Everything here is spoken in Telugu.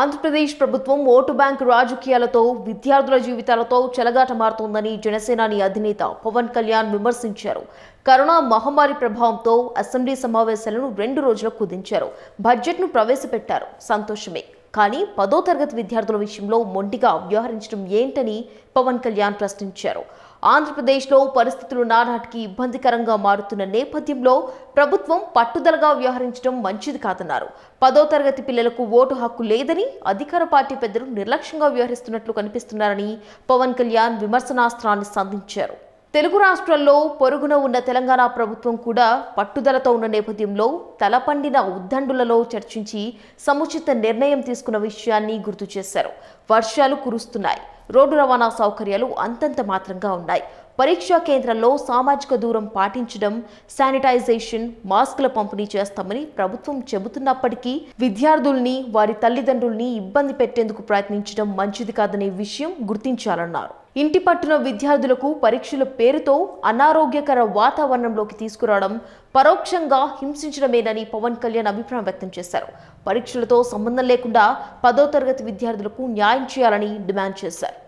ఆంధ్రప్రదేశ్ ప్రభుత్వం ఓటు బ్యాంక్ రాజకీయాలతో విద్యార్థుల జీవితాలతో చెలగాట మారుతోందని జనసేనాని అధినేత పవన్ కళ్యాణ్ విమర్శించారు కరోనా మహమ్మారి ప్రభావంతో అసెంబ్లీ సమావేశాలను రెండు రోజులకు కుదించారు బడ్జెట్ను ప్రవేశపెట్టారు సంతోషమే కానీ పదో తరగతి విద్యార్థుల విషయంలో మొండిగా వ్యవహరించడం ఏంటని పవన్ కళ్యాణ్ ప్రశ్నించారు ఆంధ్రప్రదేశ్లో పరిస్థితులు నానాటికి ఇబ్బందికరంగా మారుతున్న నేపథ్యంలో ప్రభుత్వం పట్టుదలగా వ్యవహరించడం మంచిది కాదన్నారు పదో తరగతి పిల్లలకు ఓటు హక్కు లేదని అధికార పార్టీ పెద్దలు నిర్లక్ష్యంగా వ్యవహరిస్తున్నట్లు కనిపిస్తున్నారని పవన్ కళ్యాణ్ విమర్శనాస్త్రాన్ని సంధించారు తెలుగు రాష్ట్రాల్లో పొరుగున ఉన్న తెలంగాణ ప్రభుత్వం కూడా పట్టుదలతో ఉన్న నేపథ్యంలో తలపండిన ఉద్దండులలో చర్చించి సముచిత నిర్ణయం తీసుకున్న విషయాన్ని గుర్తు చేశారు వర్షాలు కురుస్తున్నాయి రోడ్డు రవాణా సౌకర్యాలు అంతంత మాత్రంగా ఉన్నాయి పరీక్షా కేంద్రంలో సామాజిక దూరం పాటించడం శానిటైజేషన్ మాస్కుల పంపిణీ చేస్తామని ప్రభుత్వం చెబుతున్నప్పటికీ విద్యార్థుల్ని వారి తల్లిదండ్రుల్ని ఇబ్బంది పెట్టేందుకు ప్రయత్నించడం మంచిది కాదనే విషయం గుర్తించాలన్నారు ఇంటి పట్టున విద్యార్థులకు పరీక్షల పేరుతో అనారోగ్యకర వాతావరణంలోకి తీసుకురావడం పరోక్షంగా హింసించడమేనని పవన్ కళ్యాణ్ అభిప్రాయం వ్యక్తం చేశారు పరీక్షలతో సంబంధం లేకుండా పదో తరగతి విద్యార్థులకు న్యాయం చేయాలని డిమాండ్ చేశారు